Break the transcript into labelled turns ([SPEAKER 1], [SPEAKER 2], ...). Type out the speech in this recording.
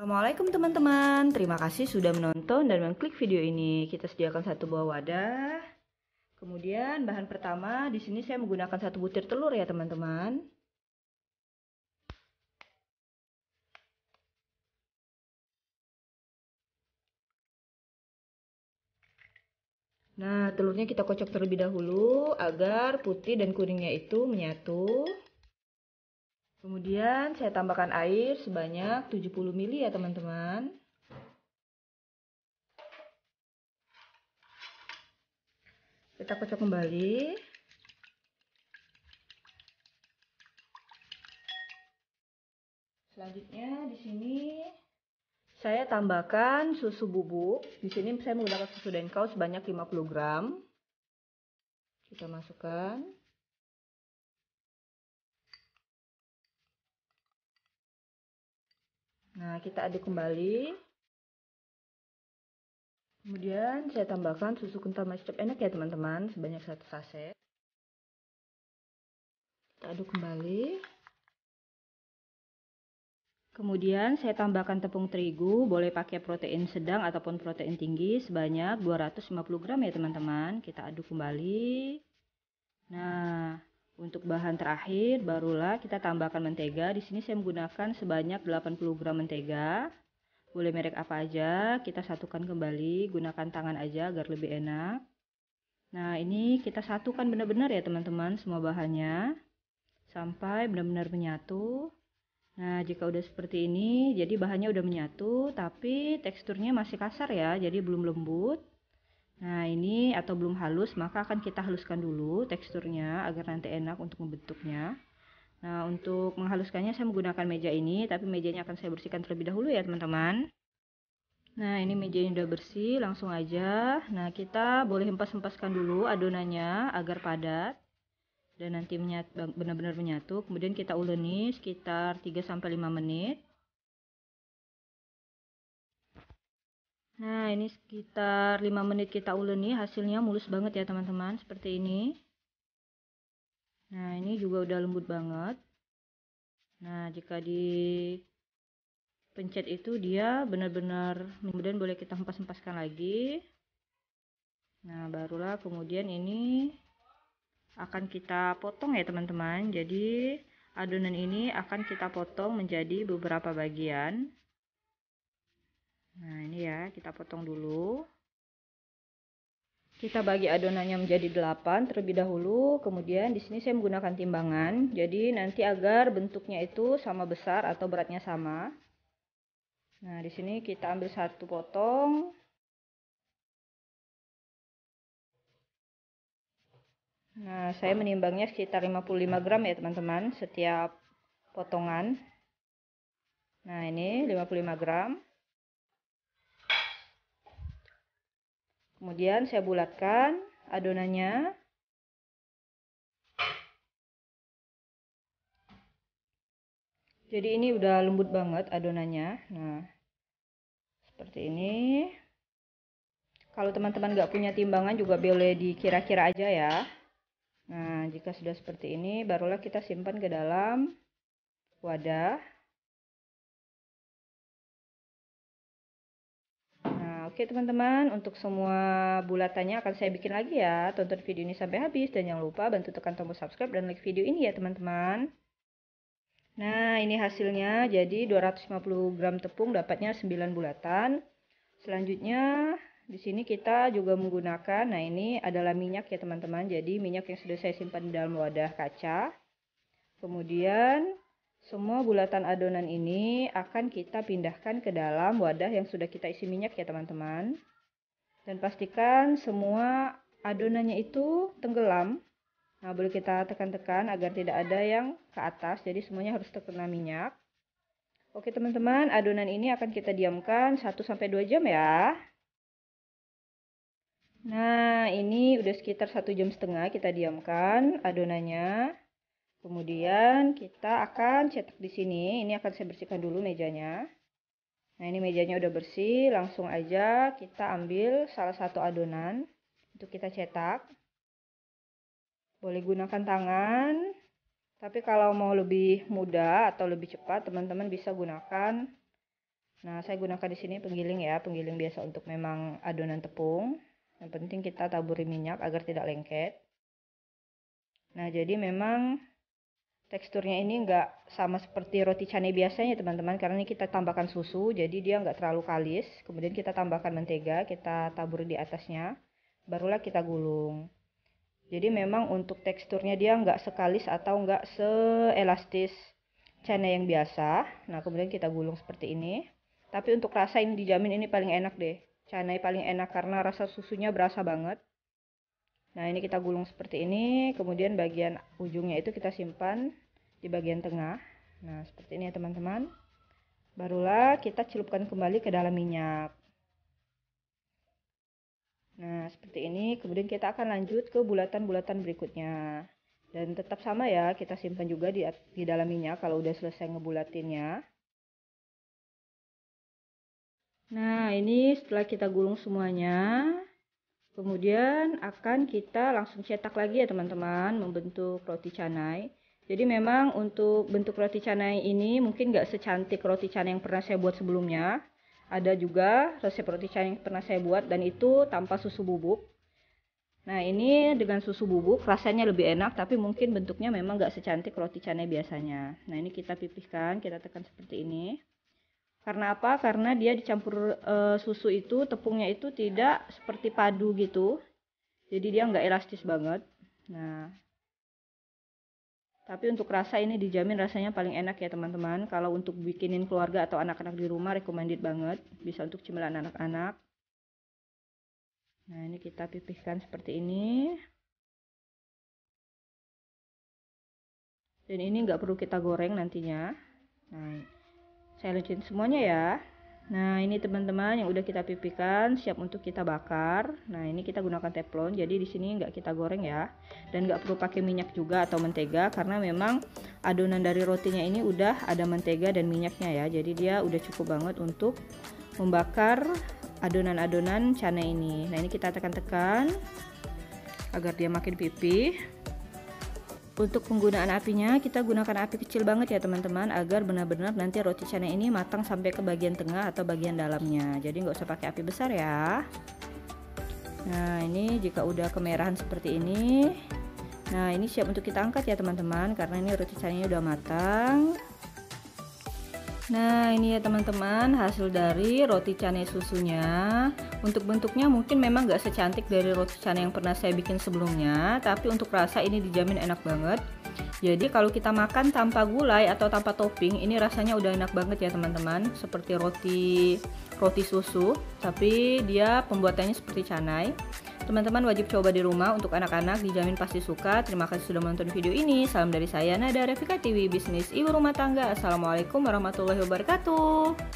[SPEAKER 1] Assalamualaikum teman-teman, terima kasih sudah menonton dan mengklik video ini. Kita sediakan satu buah wadah. Kemudian bahan pertama, di sini saya menggunakan satu butir telur ya teman-teman. Nah, telurnya kita kocok terlebih dahulu agar putih dan kuningnya itu menyatu. Kemudian saya tambahkan air sebanyak 70 ml ya teman-teman. Kita kocok kembali. Selanjutnya di sini saya tambahkan susu bubuk. Di sini saya menggunakan susu denkau sebanyak 50 gram. Kita masukkan. Nah, kita aduk kembali. Kemudian saya tambahkan susu kental manis cukup enak ya teman-teman, sebanyak satu saset. Kita aduk kembali. Kemudian saya tambahkan tepung terigu, boleh pakai protein sedang ataupun protein tinggi sebanyak 250 gram ya teman-teman. Kita aduk kembali. Nah, untuk bahan terakhir, barulah kita tambahkan mentega. Di sini saya menggunakan sebanyak 80 gram mentega. Boleh merek apa aja, kita satukan kembali, gunakan tangan aja agar lebih enak. Nah, ini kita satukan benar-benar ya teman-teman semua bahannya. Sampai benar-benar menyatu. Nah, jika udah seperti ini, jadi bahannya udah menyatu, tapi teksturnya masih kasar ya, jadi belum lembut. Nah, ini atau belum halus, maka akan kita haluskan dulu teksturnya agar nanti enak untuk membentuknya. Nah, untuk menghaluskannya saya menggunakan meja ini, tapi mejanya akan saya bersihkan terlebih dahulu ya, teman-teman. Nah, ini meja mejanya sudah bersih, langsung aja. Nah, kita boleh hempas-hempaskan dulu adonannya agar padat dan nanti benar-benar menyatu. Kemudian kita uleni sekitar 3 5 menit. Nah, ini sekitar 5 menit kita uleni, hasilnya mulus banget ya teman-teman, seperti ini. Nah, ini juga udah lembut banget. Nah, jika di pencet itu dia benar-benar kemudian boleh kita hempas-hempaskan lagi. Nah, barulah kemudian ini akan kita potong ya teman-teman. Jadi, adonan ini akan kita potong menjadi beberapa bagian. Nah, ini ya, kita potong dulu. Kita bagi adonannya menjadi 8 terlebih dahulu. Kemudian di sini saya menggunakan timbangan. Jadi nanti agar bentuknya itu sama besar atau beratnya sama. Nah, di sini kita ambil satu potong. Nah, saya menimbangnya sekitar 55 gram ya, teman-teman, setiap potongan. Nah, ini 55 gram. Kemudian saya bulatkan adonannya. Jadi ini udah lembut banget adonannya. Nah, seperti ini. Kalau teman-teman nggak punya timbangan juga boleh dikira-kira aja ya. Nah, jika sudah seperti ini, barulah kita simpan ke dalam wadah. Oke teman-teman, untuk semua bulatannya akan saya bikin lagi ya. Tonton video ini sampai habis dan jangan lupa bantu tekan tombol subscribe dan like video ini ya teman-teman. Nah, ini hasilnya. Jadi 250 gram tepung dapatnya 9 bulatan. Selanjutnya di sini kita juga menggunakan, nah ini adalah minyak ya teman-teman. Jadi minyak yang sudah saya simpan di dalam wadah kaca. Kemudian semua bulatan adonan ini akan kita pindahkan ke dalam wadah yang sudah kita isi minyak ya teman-teman. Dan pastikan semua adonannya itu tenggelam. Nah, boleh kita tekan-tekan agar tidak ada yang ke atas, jadi semuanya harus terkena minyak. Oke teman-teman, adonan ini akan kita diamkan 1-2 jam ya. Nah, ini udah sekitar 1 jam setengah kita diamkan adonannya. Kemudian kita akan cetak di sini. Ini akan saya bersihkan dulu mejanya. Nah, ini mejanya udah bersih. Langsung aja kita ambil salah satu adonan untuk kita cetak. Boleh gunakan tangan. Tapi kalau mau lebih mudah atau lebih cepat, teman-teman bisa gunakan. Nah, saya gunakan di sini penggiling ya, penggiling biasa untuk memang adonan tepung. Yang penting kita taburi minyak agar tidak lengket. Nah, jadi memang teksturnya ini enggak sama seperti roti canai biasanya teman-teman karena ini kita tambahkan susu jadi dia enggak terlalu kalis kemudian kita tambahkan mentega kita tabur di atasnya barulah kita gulung jadi memang untuk teksturnya dia enggak sekalis atau enggak seelastis canai yang biasa nah kemudian kita gulung seperti ini tapi untuk rasa ini dijamin ini paling enak deh canai paling enak karena rasa susunya berasa banget Nah, ini kita gulung seperti ini, kemudian bagian ujungnya itu kita simpan di bagian tengah. Nah, seperti ini ya teman-teman. Barulah kita celupkan kembali ke dalam minyak. Nah, seperti ini. Kemudian kita akan lanjut ke bulatan-bulatan berikutnya. Dan tetap sama ya, kita simpan juga di, di dalam minyak kalau udah selesai ngebulatinnya. Nah, ini setelah kita gulung semuanya, Kemudian akan kita langsung cetak lagi ya teman-teman membentuk roti canai. Jadi memang untuk bentuk roti canai ini mungkin nggak secantik roti canai yang pernah saya buat sebelumnya. Ada juga resep roti canai yang pernah saya buat dan itu tanpa susu bubuk. Nah ini dengan susu bubuk rasanya lebih enak tapi mungkin bentuknya memang nggak secantik roti canai biasanya. Nah ini kita pipihkan, kita tekan seperti ini. Karena apa? Karena dia dicampur e, susu itu tepungnya itu tidak seperti padu gitu. Jadi dia nggak elastis banget. Nah, tapi untuk rasa ini dijamin rasanya paling enak ya teman-teman. Kalau untuk bikinin keluarga atau anak-anak di rumah recommended banget. Bisa untuk cemilan anak-anak. Nah ini kita pipihkan seperti ini. Dan ini nggak perlu kita goreng nantinya. Nah saya lucuin semuanya ya nah ini teman-teman yang udah kita pipihkan siap untuk kita bakar nah ini kita gunakan teflon jadi di sini nggak kita goreng ya dan nggak perlu pakai minyak juga atau mentega karena memang adonan dari rotinya ini udah ada mentega dan minyaknya ya jadi dia udah cukup banget untuk membakar adonan-adonan cana ini nah ini kita tekan-tekan agar dia makin pipih untuk penggunaan apinya, kita gunakan api kecil banget ya teman-teman agar benar-benar nanti roti canai ini matang sampai ke bagian tengah atau bagian dalamnya. Jadi nggak usah pakai api besar ya. Nah ini jika udah kemerahan seperti ini, nah ini siap untuk kita angkat ya teman-teman karena ini roti canainya udah matang. Nah ini ya teman-teman hasil dari roti canai susunya Untuk bentuknya mungkin memang gak secantik dari roti canai yang pernah saya bikin sebelumnya Tapi untuk rasa ini dijamin enak banget Jadi kalau kita makan tanpa gulai atau tanpa topping ini rasanya udah enak banget ya teman-teman Seperti roti roti susu tapi dia pembuatannya seperti canai Teman-teman wajib coba di rumah untuk anak-anak, dijamin pasti suka. Terima kasih sudah menonton video ini. Salam dari saya Nada Refika TV, bisnis ibu rumah tangga. Assalamualaikum warahmatullahi wabarakatuh.